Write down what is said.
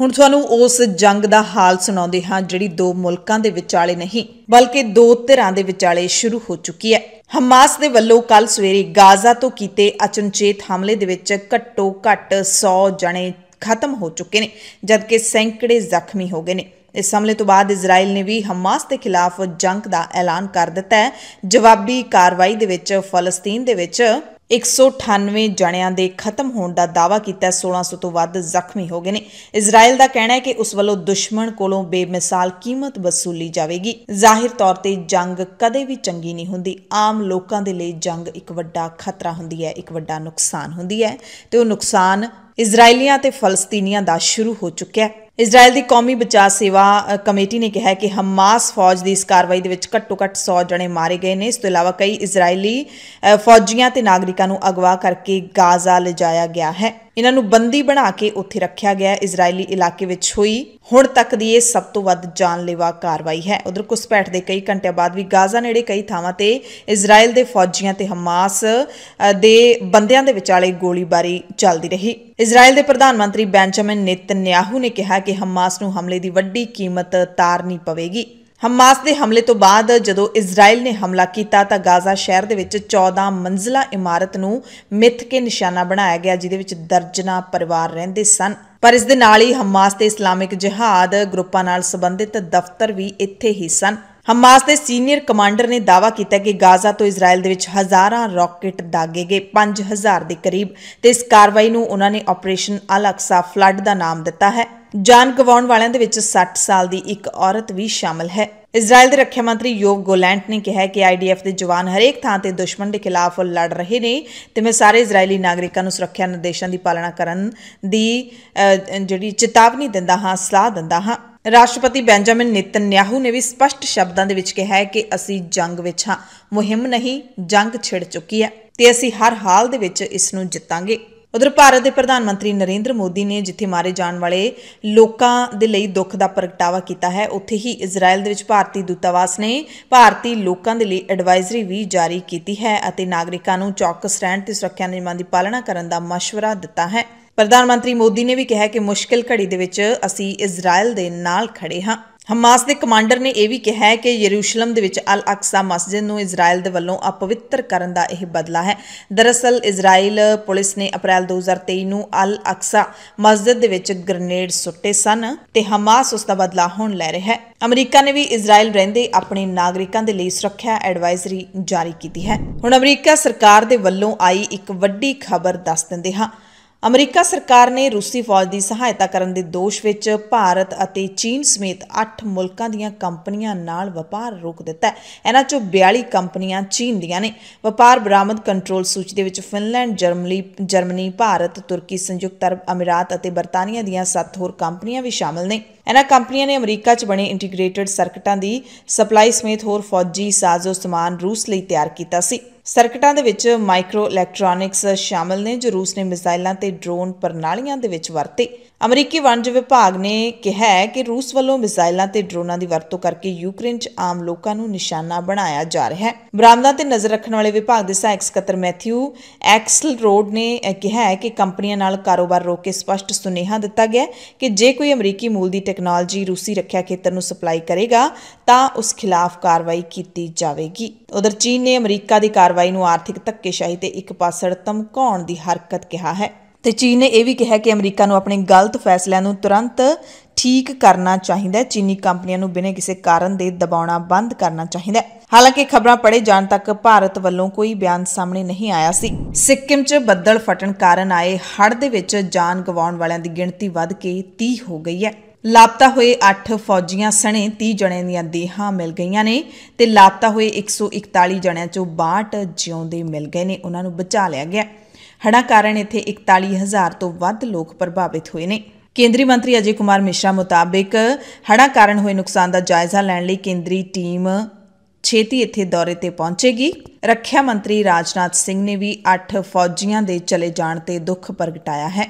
ਹੁਣ ਤੁਹਾਨੂੰ ਉਸ ਜੰਗ ਦਾ ਹਾਲ ਸੁਣਾਉਂਦੇ ਹਾਂ ਜਿਹੜੀ ਦੋ ਮੁਲਕਾਂ ਦੇ ਵਿਚਾਲੇ ਨਹੀਂ ਬਲਕਿ ਦੋ ਧਿਰਾਂ ਦੇ ਵਿਚਾਲੇ ਸ਼ੁਰੂ ਹੋ ਚੁੱਕੀ ਹੈ ਹਮਾਸ ਦੇ ਵੱਲੋਂ ਕੱਲ ਸਵੇਰੇ ਗਾਜ਼ਾ ਤੋਂ ਕੀਤੇ ਅਚਨਚੇਤ ਹਮਲੇ ਦੇ ਵਿੱਚ ਘੱਟੋ ਘੱਟ 100 ਜਣੇ ਖਤਮ ਹੋ ਚੁੱਕੇ ਨੇ ਜਦਕਿ ਸੈਂਕੜੇ ਜ਼ਖਮੀ ਹੋ ਗਏ ਨੇ ਇਸ ਹਮਲੇ ਤੋਂ ਬਾਅਦ ਇਜ਼ਰਾਈਲ ਨੇ ਵੀ ਹਮਾਸ ਦੇ ਖਿਲਾਫ ਜੰਗ ਦਾ ਐਲਾਨ ਕਰ ਦਿੱਤਾ ਹੈ ਜਵਾਬੀ ਕਾਰਵਾਈ ਦੇ ਵਿੱਚ ਫਲਸਤੀਨ ਦੇ ਵਿੱਚ 198 ਜਣਿਆਂ ਦੇ ਖਤਮ ਹੋਣ ਦਾ ਦਾਵਾ ਕੀਤਾ 1600 ਤੋਂ ਵੱਧ ਜ਼ਖਮੀ ਹੋ ਗਏ ਨੇ ਇਜ਼ਰਾਈਲ ਦਾ ਕਹਿਣਾ ਹੈ ਕਿ ਉਸ ਵੱਲੋਂ ਦੁਸ਼ਮਣ ਕੋਲੋਂ ਬੇਮਿਸਾਲ ਕੀਮਤ ਵਸੂਲੀ ਜਾਵੇਗੀ ਜ਼ਾਹਿਰ ਤੌਰ ਤੇ ਜੰਗ ਕਦੇ ਵੀ ਚੰਗੀ ਨਹੀਂ ਹੁੰਦੀ ਆਮ ਲੋਕਾਂ ਦੇ ਲਈ ਜੰਗ ਇੱਕ ਵੱਡਾ ਖਤਰਾ ਹੁੰਦੀ ਹੈ ਇੱਕ ਵੱਡਾ ਨੁਕਸਾਨ ਹੁੰਦੀ ਹੈ ਤੇ ਉਹ ਨੁਕਸਾਨ ਇਜ਼ਰਾਈਲੀਆਂ ਤੇ ਫਲਸਤੀਨੀਆਂ ਦਾ ਸ਼ੁਰੂ ਹੋ ਚੁੱਕਿਆ ਹੈ ਇਜ਼ਰਾਈਲ ਦੀ ਕੌਮੀ ਬਚਾਅ ਸੇਵਾ ਕਮੇਟੀ ਨੇ ਕਿਹਾ ਕਿ ਹਮਾਸ ਫੌਜ ਦੀ ਇਸ ਕਾਰਵਾਈ ਦੇ ਵਿੱਚ ਘੱਟੋ-ਘੱਟ 100 ਜਣੇ ਮਾਰੇ ਗਏ ਨੇ ਇਸ ਤੋਂ ਇਲਾਵਾ ਕਈ ਇਜ਼ਰਾਈਲੀ ਫੌਜੀਆਂ ਤੇ ਨਾਗਰਿਕਾਂ ਨੂੰ ਅਗਵਾ ਕਰਕੇ ਗਾਜ਼ਾ ਲਿਜਾਇਆ ਗਿਆ ਹੈ ਇਹਨਾਂ ਨੂੰ ਬੰਦੀ ਬਣਾ ਕੇ ਉੱਥੇ ਰੱਖਿਆ ਗਿਆ ਇਜ਼ਰਾਈਲੀ ਇਲਾਕੇ ਵਿੱਚ ਹੋਈ ਹੁਣ ਤੱਕ ਦੀ ਇਹ ਸਭ ਤੋਂ ਵੱਧ ਜਾਨਲੇਵਾ ਕਾਰਵਾਈ ਹੈ ਉਧਰ ਕੁਸਪੈਠ ਦੇ ਕਈ ਘੰਟਿਆਂ ਬਾਅਦ ਵੀ ਗਾਜ਼ਾ ਨੇੜੇ ਕਈ ਥਾਵਾਂ ਤੇ ਇਜ਼ਰਾਈਲ ਦੇ ਫੌਜੀਆਂ ਤੇ ਹਮਾਸ ਦੇ ਬੰਦਿਆਂ ਦੇ ਵਿਚਾਲੇ ਗੋਲੀਬਾਰੀ ਚੱਲਦੀ ਰਹੀ ਇਜ਼ਰਾਈਲ ਦੇ ਪ੍ਰਧਾਨ ਮੰਤਰੀ ਬੈਂਜਾਮਿਨ ਨੇਤਨਯਾਹੂ ਨੇ ਕਿਹਾ ਕਿ ਹਮਾਸ ਨੂੰ ਹਮਲੇ ਦੀ ਵੱਡੀ ਕੀਮਤ ਤਾਰਨੀ ਪਵੇਗੀ ਹਮਾਸ ਦੇ ਹਮਲੇ ਤੋਂ ਬਾਅਦ ਜਦੋਂ ਇਜ਼ਰਾਈਲ ਨੇ ਹਮਲਾ ਕੀਤਾ ਤਾਂ ਗਾਜ਼ਾ ਸ਼ਹਿਰ ਦੇ ਵਿੱਚ 14 ਮੰਜ਼ਲਾ ਇਮਾਰਤ ਨੂੰ ਮਿੱਥ ਕੇ ਨਿਸ਼ਾਨਾ ਬਣਾਇਆ ਗਿਆ ਜਿਹਦੇ ਵਿੱਚ ਦਰਜਨਾ ਪਰਿਵਾਰ ਰਹਿੰਦੇ ਸਨ ਪਰ ਇਸ ਦੇ ਨਾਲ ਹੀ ਹਮਾਸ ਤੇ ਇਸਲਾਮਿਕ ਜਿਹਹਾਦ ਗਰੁੱਪਾਂ ਨਾਲ ਸੰਬੰਧਿਤ ਦਫ਼ਤਰ ਵੀ ਇੱਥੇ ਹੀ ਸਨ ਹਮਾਸ ਦੇ ਸੀਨੀਅਰ ਕਮਾਂਡਰ ਨੇ ਦਾਅਵਾ ਕੀਤਾ ਕਿ ਗਾਜ਼ਾ ਤੋਂ ਇਜ਼ਰਾਈਲ ਦੇ ਵਿੱਚ ਹਜ਼ਾਰਾਂ ਰਾਕੇਟ ਦਾਗੇ ਗਏ 5000 ਦੇ ਕਰੀਬ ਤੇ ਇਸ ਕਾਰਵਾਈ ਨੂੰ ਉਹਨਾਂ ਨੇ ਆਪਰੇਸ਼ਨ ਅਲ-ਅਕਸਾ ਫਲੱਡ ਦਾ ਨਾਮ ਦਿੱਤਾ ਹੈ ਜਾਨ ਗਵਾਉਣ ਵਾਲਿਆਂ ਦੇ ਵਿੱਚ 60 ਸਾਲ ਦੀ ਇੱਕ ਔਰਤ ਵੀ ਸ਼ਾਮਲ ਹੈ ਇਜ਼ਰਾਈਲ ਦੇ ਰੱਖਿਆ ਮੰਤਰੀ ਯੋਵ ਗੋਲੈਂਟ ਨੇ ਕਿਹਾ ਕਿ ਆਈਡੀਐਫ ਦੇ ਜਵਾਨ ਹਰੇਕ ਥਾਂ ਤੇ ਦੁਸ਼ਮਣ ਦੇ ਖਿਲਾਫ ਲੜ ਰਹੇ ਨੇ ਤੇ ਮੈਂ ਸਾਰੇ ਇਜ਼ਰਾਈਲੀ ਨਾਗਰਿਕਾਂ ਨੂੰ ਸੁਰੱਖਿਆ ਨਿਰਦੇਸ਼ਾਂ ਦੀ ਪਾਲਣਾ ਕਰਨ ਦੀ ਜਿਹੜੀ ਚੇਤਾਵਨੀ ਦਿੰਦਾ ਹਾਂ ਸਲਾਹ ਦਿੰਦਾ ਹਾਂ ਰਾਸ਼ਟਰਪਤੀ ਬੈਂਜਾਮਿਨ ਨਿਤਨਯਾਹੂ ਨੇ ਵੀ ਸਪਸ਼ਟ ਸ਼ਬਦਾਂ ਦੇ ਵਿੱਚ ਕਿਹਾ ਹੈ ਕਿ ਅਸੀਂ ਜੰਗ ਵਿੱਚ ਹਾਂ ਮੁਹਿੰਮ ਨਹੀਂ ਜੰਗ ਛਿੜ ਚੁੱਕੀ ਹੈ ਤੇ ਅਸੀਂ ਹਰ ਹਾਲ ਦੇ ਵਿੱਚ ਇਸ ਨੂੰ ਜਿੱਤਾਂਗੇ ਉਧਰ ਭਾਰਤ ਦੇ ਪ੍ਰਧਾਨ ਮੰਤਰੀ ਨਰਿੰਦਰ ਮੋਦੀ ਨੇ ਜਿੱਥੇ ਮਾਰੇ ਜਾਣ ਵਾਲੇ ਲੋਕਾਂ ਦੇ ਲਈ ਦੁੱਖ ਦਾ ਪ੍ਰਗਟਾਵਾ ਕੀਤਾ ਹੈ ਉੱਥੇ ਹੀ ਇਜ਼ਰਾਈਲ ਦੇ ਵਿੱਚ ਭਾਰਤੀ ਦੂਤਾਵਾਸ ਨੇ ਭਾਰਤੀ ਲੋਕਾਂ ਦੇ ਲਈ ਐਡਵਾਈਜ਼ਰੀ ਵੀ ਜਾਰੀ ਕੀਤੀ ਹੈ ਅਤੇ ਨਾਗਰਿਕਾਂ ਨੂੰ ਚੌਕਸ ਰਹਿਣ ਤੇ ਸੁਰੱਖਿਆ ਨਿਯਮਾਂ ਦੀ ਪਾਲਣਾ ਕਰਨ ਦਾ ਮਸ਼ਵਰਾ ਦਿੱਤਾ ਹੈ ਪ੍ਰਧਾਨ ਮੰਤਰੀ ਮੋਦੀ ਨੇ ਵੀ ਕਿਹਾ ਕਿ ਮੁਸ਼ਕਿਲ ਘੜੀ ਦੇ ਵਿੱਚ ਅਸੀਂ ਇਜ਼ਰਾਈਲ ਦੇ ਨਾਲ ਖੜੇ ਹਾਂ ਹਮਾਸ ਦੇ ਕਮਾਂਡਰ ਨੇ ਇਹ ਵੀ ਕਿਹਾ ਹੈ ਕਿ ਯਰੂਸ਼ਲਮ ਦੇ ਵਿੱਚ ਅਲ ਅਕਸਾ ਮਸਜਿਦ ਨੂੰ ਇਜ਼ਰਾਈਲ ਦੇ ਵੱਲੋਂ ਅਪਵਿੱਤਰ ਕਰਨ ਦਾ ਇਹ ਬਦਲਾ ਹੈ ਦਰਅਸਲ ਇਜ਼ਰਾਈਲ ਪੁਲਿਸ ਨੇ ਅਪ੍ਰੈਲ 2023 ਨੂੰ ਅਲ ਅਕਸਾ ਮਸਜਿਦ ਦੇ ਵਿੱਚ ਗ੍ਰਨੇਡ ਸੁੱਟੇ ਸਨ ਤੇ ਹਮਾਸ ਉਸ ਦਾ ਬਦਲਾ ਹੁਣ ਲੈ ਰਿਹਾ ਹੈ ਅਮਰੀਕਾ ਨੇ ਵੀ ਇਜ਼ਰਾਈਲ ਰਹਿੰਦੇ ਆਪਣੇ ਨਾਗਰਿਕਾਂ ਦੇ ਲਈ ਸੁਰੱਖਿਆ ਐਡਵਾਈਜ਼ਰੀ ਜਾਰੀ ਕੀਤੀ ਹੈ ਹੁਣ ਅਮਰੀਕਾ ਸਰਕਾਰ ਦੇ ਵੱਲੋਂ ਆਈ ਇੱਕ ਵੱਡੀ ਖਬਰ ਦੱਸ ਦਿੰਦੇ ਹਾਂ ਅਮਰੀਕਾ ਸਰਕਾਰ ਨੇ ਰੂਸੀ ਫੌਜ ਦੀ ਸਹਾਇਤਾ ਕਰਨ ਦੇ ਦੋਸ਼ ਵਿੱਚ ਭਾਰਤ ਅਤੇ ਚੀਨ ਸਮੇਤ 8 ਮੁਲਕਾਂ ਦੀਆਂ ਕੰਪਨੀਆਂ ਨਾਲ ਵਪਾਰ ਰੋਕ ਦਿੱਤਾ ਹੈ। ਇਹਨਾਂ ਚੋਂ 42 ਕੰਪਨੀਆਂ ਚੀਨ ਦੀਆਂ ਨੇ। ਵਪਾਰ ਬਰਾਮਦ ਕੰਟਰੋਲ ਸੂਚੀ ਦੇ ਵਿੱਚ ਫਿਨਲੈਂਡ, ਜਰਮਨੀ, ਜਰਮਨੀ, ਭਾਰਤ, ਤੁਰਕੀ, ਸੰਯੁਕਤ ਅਰਬ ਅਮੀਰਾਤ ਅਤੇ ਬਰਤਾਨੀਆ ਦੀਆਂ 7 ਹੋਰ ਕੰਪਨੀਆਂ ਵੀ ਸ਼ਾਮਲ ਨੇ। ਇਹਨਾਂ ਕੰਪਨੀਆਂ ਨੇ ਅਮਰੀਕਾ 'ਚ ਬਣੇ ਇੰਟੀਗ੍ਰੇਟਿਡ ਸਰਕਟਾਂ ਦੀ ਸਪਲਾਈ ਸਮੇਤ ਹੋਰ ਫੌਜੀ ਸਾਜ਼ੋ ਸਮਾਨ ਰੂਸ ਲਈ ਤਿਆਰ ਕੀਤਾ ਸੀ। ਸਰਕਟਾਂ ਦੇ ਵਿੱਚ ਮਾਈਕਰੋ ਇਲੈਕਟ੍ਰੋਨਿਕਸ ਸ਼ਾਮਲ ਨੇ ਜੋ ਰੂਸ ਨੇ ਮਿਜ਼ਾਈਲਾਂ ਤੇ ਡਰੋਨ ਪ੍ਰਣਾਲੀਆਂ ਦੇ ਵਿੱਚ ਵਰਤੇ ਅਮਰੀਕੀ ਵਣਜ ਵਿਭਾਗ ਨੇ ਕਿਹਾ ਹੈ ਕਿ ਰੂਸ ਵੱਲੋਂ ਮਿਜ਼ਾਈਲਾਂ ਤੇ ਡਰੋਨਾਂ ਦੀ ਵਰਤੋਂ ਕਰਕੇ ਯੂਕਰੇਨ 'ਚ ਆਮ ਲੋਕਾਂ ਨੂੰ ਨਿਸ਼ਾਨਾ ਬਣਾਇਆ ਜਾ ਰਿਹਾ ਹੈ। ਬਰਾਮਦਾਂ ਤੇ ਨਜ਼ਰ ਰੱਖਣ ਵਾਲੇ ਵਿਭਾਗ ਦੇ ਸਹਾਇਕ ਸਕੱਤਰ ਮੈਥਿਊ ਐਕਸਲ ਰੋਡ ਨੇ ਕਿਹਾ ਹੈ ਕਿ ਕੰਪਨੀਆਂ ਨਾਲ ਕਾਰੋਬਾਰ ਰੋਕ ਕੇ ਸਪਸ਼ਟ ਸੁਨੇਹਾ ਦਿੱਤਾ ਗਿਆ ਕਿ ਜੇ ਕੋਈ ਅਮਰੀਕੀ ਮੂਲ ਦੀ ਟੈਕਨੋਲੋਜੀ ਰੂਸੀ ਰੱਖਿਆ ਖੇਤਰ ਨੂੰ ਸਪਲਾਈ ਕਰੇਗਾ ਤਾਂ ਉਸ ਖਿਲਾਫ ਕਾਰਵਾਈ ਕੀਤੀ ਜਾਵੇਗੀ। ਉਧਰ ਚੀਨ ਨੇ ਅਮਰੀਕਾ ਦੀ ਕਾਰਵਾਈ ਨੂੰ ਆਰਥਿਕ ਧੱਕੇਸ਼ਾਹੀ ਤੇ ਇੱਕ ਪਾਸੜ ਧਮਕਾਉਣ ਦੀ ਹਰਕਤ ਕਿਹਾ ਹੈ। ਤੇ ਚੀਨ ਨੇ ਇਹ ਵੀ ਕਿਹਾ ਕਿ ਅਮਰੀਕਾ ਨੂੰ ਆਪਣੇ ਗਲਤ ਫੈਸਲਿਆਂ ਨੂੰ ਤੁਰੰਤ ਠੀਕ ਕਰਨਾ ਚਾਹੀਦਾ ਹੈ ਚੀਨੀ ਕੰਪਨੀਆਂ ਨੂੰ ਬਿਨੇ ਕਿਸੇ ਕਾਰਨ ਦੇ ਦਬਾਉਣਾ ਬੰਦ ਕਰਨਾ ਚਾਹੀਦਾ ਹੈ ਹਾਲਾਂਕਿ ਖਬਰਾਂ ਪੜੇ ਜਾਣ ਤੱਕ ਭਾਰਤ ਵੱਲੋਂ ਕੋਈ ਬਿਆਨ ਸਾਹਮਣੇ ਨਹੀਂ ਆਇਆ ਸੀ ਸਿੱਕਿਮ 'ਚ ਬੱਦਲ ਫਟਣ ਕਾਰਨ ਆਏ ਹੜ੍ਹ ਦੇ ਵਿੱਚ ਜਾਨ ਗਵਾਉਣ ਵਾਲਿਆਂ ਦੀ ਗਿਣਤੀ ਵੱਧ ਕੇ 30 ਹੋ ਗਈ ਹੈ ਲਾਪਤਾ ਹੋਏ 8 ਫੌਜੀਆਂ ਸਣੇ 30 ਜਣਿਆਂ ਦੀਆਂ ਦੇਹਾਂ ਮਿਲ ਗਈਆਂ ਨੇ ਤੇ ਲਾਪਤਾ ਹੋਏ 141 ਜਣਿਆਂ 'ਚੋਂ 62 ਜਿਉਂਦੇ ਮਿਲ ਗਏ ਨੇ ਉਹਨਾਂ ਨੂੰ ਬਚਾ ਲਿਆ ਗਿਆ ਹੜ੍ਹਾਂ ਕਾਰਨ ਇੱਥੇ 41000 ਤੋਂ ਵੱਧ ਲੋਕ ਪ੍ਰਭਾਵਿਤ ਹੋਏ ਨੇ ਕੇਂਦਰੀ ਮੰਤਰੀ ਅਜੇ ਕੁਮਾਰ ਮਿਸ਼ਰਾ ਮੁਤਾਬਕ ਹੜ੍ਹਾਂ ਕਾਰਨ ਹੋਏ ਨੁਕਸਾਨ ਦਾ ਜਾਇਜ਼ਾ ਲੈਣ ਲਈ ਕੇਂਦਰੀ ਟੀਮ ਛੇਤੀ ਇੱਥੇ ਦੌਰੇ ਤੇ ਪਹੁੰਚੇਗੀ ਰੱਖਿਆ ਮੰਤਰੀ ਰਾਜਨਾਥ ਸਿੰਘ ਨੇ ਵੀ 8 ਫੌਜੀਆਂ ਦੇ ਚਲੇ ਜਾਣ ਤੇ ਦੁੱਖ ਪ੍ਰਗਟਾਇਆ ਹੈ